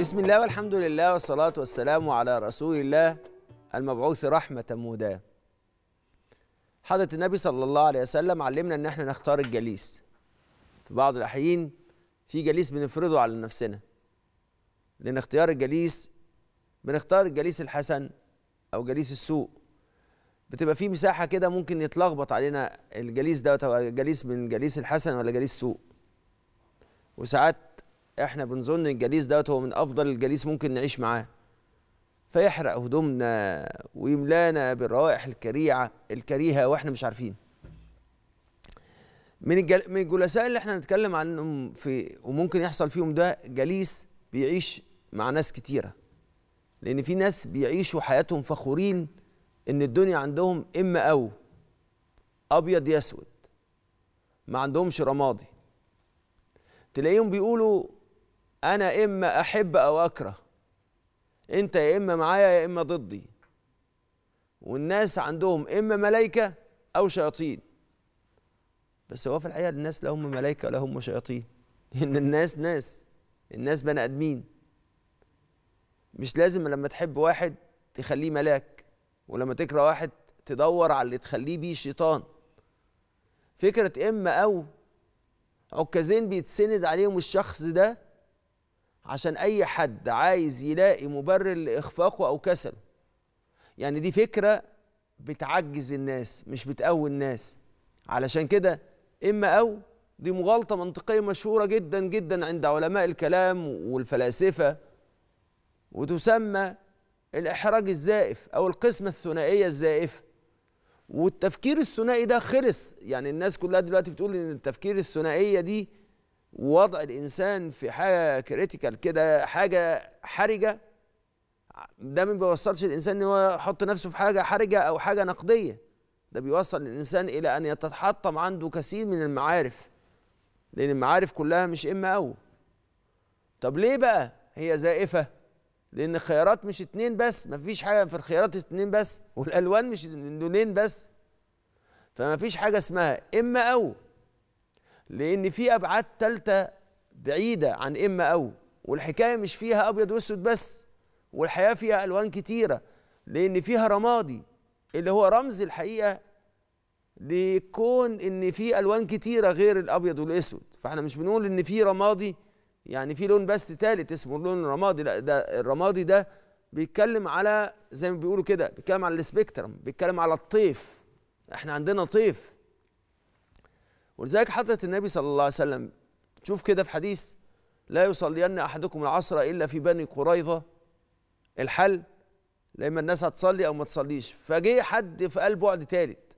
بسم الله والحمد لله والصلاة والسلام على رسول الله المبعوث رحمة مهداة حضرة النبي صلى الله عليه وسلم علمنا أن احنا نختار الجليس في بعض الأحيان في جليس بنفرضه على نفسنا لأن اختيار الجليس بنختار الجليس الحسن أو جليس السوء بتبقى في مساحة كده ممكن يتلخبط علينا الجليس دوت جليس من جليس الحسن ولا جليس سوء وساعات احنا بنظن الجليس دوت هو من افضل الجليس ممكن نعيش معاه فيحرق هدومنا ويملانا بالروائح الكريعه الكريهه واحنا مش عارفين من الجل... من الجلساء اللي احنا هنتكلم عنهم في وممكن يحصل فيهم ده جليس بيعيش مع ناس كتيره لان في ناس بيعيشوا حياتهم فخورين ان الدنيا عندهم اما او ابيض يا اسود ما عندهمش رمادي تلاقيهم بيقولوا انا اما احب او اكره انت يا اما معايا يا اما ضدي والناس عندهم اما ملائكه او شياطين بس هو في الحقيقه الناس لا هم ملائكه ولا هم شياطين ان الناس ناس الناس بني ادمين مش لازم لما تحب واحد تخليه ملاك ولما تكره واحد تدور على اللي تخليه بيه شيطان فكره اما او عكازين بيتسند عليهم الشخص ده عشان أي حد عايز يلاقي مبرر لإخفاقه أو كسله يعني دي فكرة بتعجز الناس مش بتقوي الناس علشان كده إما أو دي مغالطة منطقية مشهورة جدا جدا عند علماء الكلام والفلاسفة وتسمى الإحراج الزائف أو القسمة الثنائية الزائفة والتفكير الثنائي ده خلص يعني الناس كلها دلوقتي بتقول ان التفكير الثنائيه دي ووضع الانسان في حاجه كريتيكال كده حاجه حرجه ده ما بيوصلش الانسان ان هو يحط نفسه في حاجه حرجه او حاجه نقديه ده بيوصل الانسان الى ان يتحطم عنده كثير من المعارف لان المعارف كلها مش اما او طب ليه بقى هي زائفه لان الخيارات مش اتنين بس مفيش حاجه في الخيارات اتنين بس والالوان مش لونين بس فمفيش حاجه اسمها اما او لأن في أبعاد تالتة بعيدة عن إما أو والحكاية مش فيها أبيض وأسود بس والحياة فيها ألوان كتيرة لأن فيها رمادي اللي هو رمز الحقيقة لكون إن في ألوان كتيرة غير الأبيض والأسود فإحنا مش بنقول إن في رمادي يعني في لون بس تالت اسمه اللون الرمادي لا ده الرمادي ده بيتكلم على زي ما بيقولوا كده بيتكلم على السبيكترم بيتكلم على الطيف احنا عندنا طيف ولذلك حضرة النبي صلى الله عليه وسلم شوف كده في حديث لا يصلين أحدكم العصر إلا في بني قريظة الحل لما الناس هتصلي أو ما تصليش فجه حد فقال بعد تالت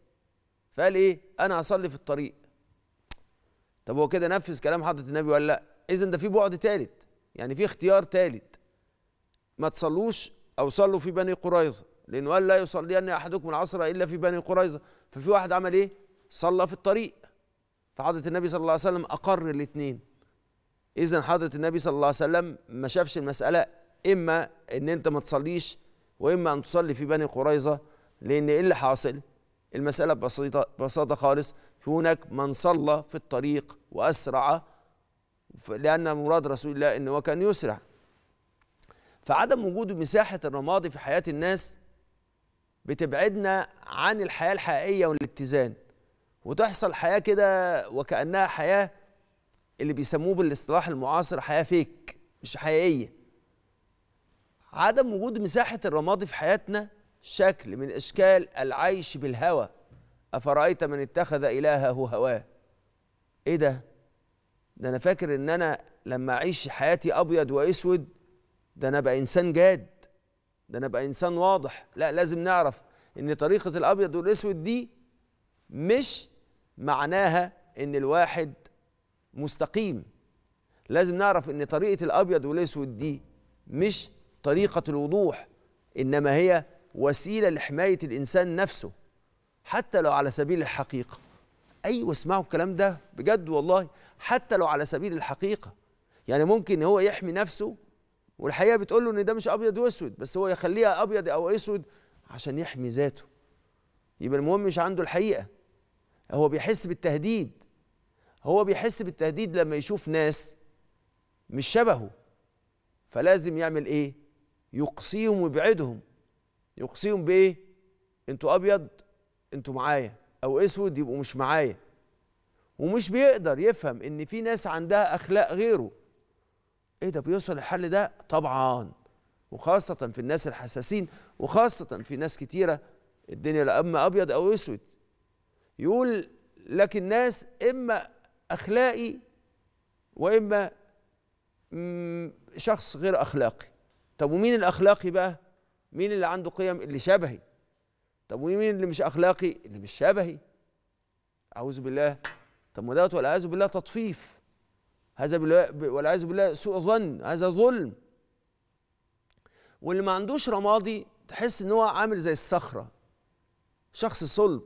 فقال إيه أنا هصلي في الطريق طب هو كده نفذ كلام حضرة النبي ولا لأ إذن ده في بعد تالت يعني في اختيار تالت ما تصلوش أو صلوا في بني قريظة لأنه قال لا يصلين أحدكم العصر إلا في بني قريظة ففي واحد عمل إيه صلى في الطريق فحضرة النبي صلى الله عليه وسلم أقر الاثنين إذا حضرة النبي صلى الله عليه وسلم ما شافش المسألة إما إن أنت ما تصليش وإما أن تصلي في بني قريظة لأن إيه اللي حاصل؟ المسألة بسيطة ببساطة خالص في هناك من صلى في الطريق وأسرع لأن مراد رسول الله إن هو كان يسرع فعدم وجود مساحة الرمادي في حياة الناس بتبعدنا عن الحياة الحقيقية والاتزان وتحصل حياه كده وكانها حياه اللي بيسموه بالاصطلاح المعاصر حياه فيك مش حقيقيه عدم وجود مساحه الرمادي في حياتنا شكل من اشكال العيش بالهوى افرايت من اتخذ الهه هواه ايه ده ده انا فاكر ان انا لما اعيش حياتي ابيض واسود ده انا ابقى انسان جاد ده انا ابقى انسان واضح لا لازم نعرف ان طريقه الابيض والاسود دي مش معناها ان الواحد مستقيم لازم نعرف ان طريقه الابيض والاسود دي مش طريقه الوضوح انما هي وسيله لحمايه الانسان نفسه حتى لو على سبيل الحقيقه ايوه اسمعوا الكلام ده بجد والله حتى لو على سبيل الحقيقه يعني ممكن هو يحمي نفسه والحقيقه بتقول له ان ده مش ابيض واسود بس هو يخليها ابيض او اسود عشان يحمي ذاته يبقى المهم مش عنده الحقيقه هو بيحس بالتهديد هو بيحس بالتهديد لما يشوف ناس مش شبهه فلازم يعمل ايه يقصيهم ويبعدهم يقصيهم بايه انتوا ابيض انتوا معايا او اسود يبقوا مش معايا ومش بيقدر يفهم ان في ناس عندها اخلاق غيره ايه ده بيوصل الحل ده طبعا وخاصة في الناس الحساسين وخاصة في ناس كتيرة الدنيا لا اما ابيض او اسود يقول لك الناس إما أخلاقي وإما شخص غير أخلاقي طب ومين الأخلاقي بقى مين اللي عنده قيم اللي شبهي طب ومين اللي مش أخلاقي اللي مش شبهي أعوذ بالله طب ما دوت والعياذ بالله تطفيف هذا والعياذ بالله سوء ظن هذا ظلم واللي ما عندوش رمادي تحس ان هو عامل زي الصخره شخص صلب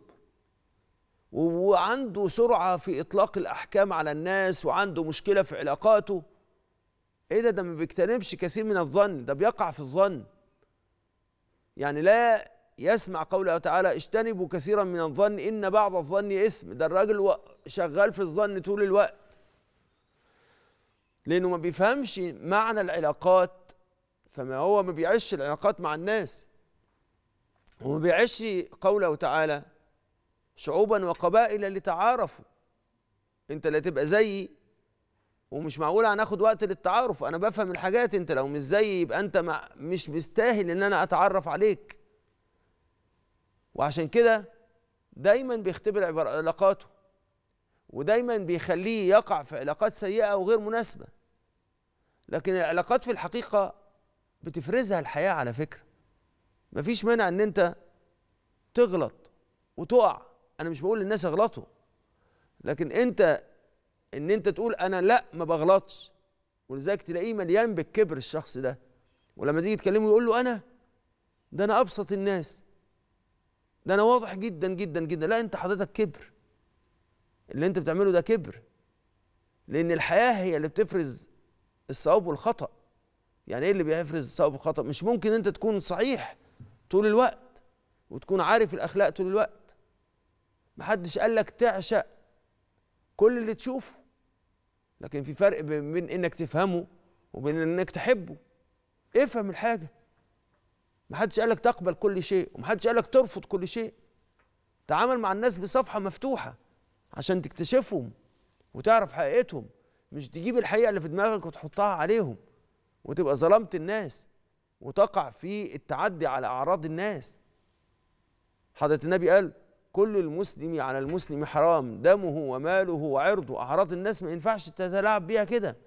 وعنده سرعة في إطلاق الأحكام على الناس وعنده مشكلة في علاقاته إيه ده ده ما بيجتنبش كثير من الظن ده بيقع في الظن يعني لا يسمع قوله تعالى اجتنبوا كثيرا من الظن إن بعض الظن إثم ده الراجل شغال في الظن طول الوقت لأنه ما بيفهمش معنى العلاقات فما هو ما بيعيش العلاقات مع الناس وما بيعيش قوله تعالى شعوبا وقبائل لتعارفوا انت لا تبقى زيي ومش معقول هناخد وقت للتعارف انا بفهم الحاجات انت لو مش زيي يبقى انت مع مش مستاهل ان انا اتعرف عليك وعشان كده دايما بيختبر علاقاته ودايما بيخليه يقع في علاقات سيئه وغير مناسبه لكن العلاقات في الحقيقه بتفرزها الحياه على فكره مفيش مانع ان انت تغلط وتقع انا مش بقول للناس اغلطوا لكن انت ان انت تقول انا لا ما بغلطش ولذلك تلاقيه مليان بالكبر الشخص ده ولما تيجي تكلمه يقول له انا ده انا ابسط الناس ده انا واضح جدا جدا جدا لا انت حضرتك كبر اللي انت بتعمله ده كبر لان الحياه هي اللي بتفرز الصواب والخطا يعني ايه اللي بيفرز الصواب والخطا مش ممكن انت تكون صحيح طول الوقت وتكون عارف الاخلاق طول الوقت محدش قال لك تعشق كل اللي تشوفه لكن في فرق بين انك تفهمه وبين انك تحبه افهم الحاجه محدش قال لك تقبل كل شيء ومحدش قال لك ترفض كل شيء تعامل مع الناس بصفحه مفتوحه عشان تكتشفهم وتعرف حقيقتهم مش تجيب الحقيقه اللي في دماغك وتحطها عليهم وتبقى ظلمت الناس وتقع في التعدي على اعراض الناس حضره النبي قال كل المسلم على المسلم حرام دمه وماله وعرضه أعراض الناس ما ينفعش تتلاعب بيها كده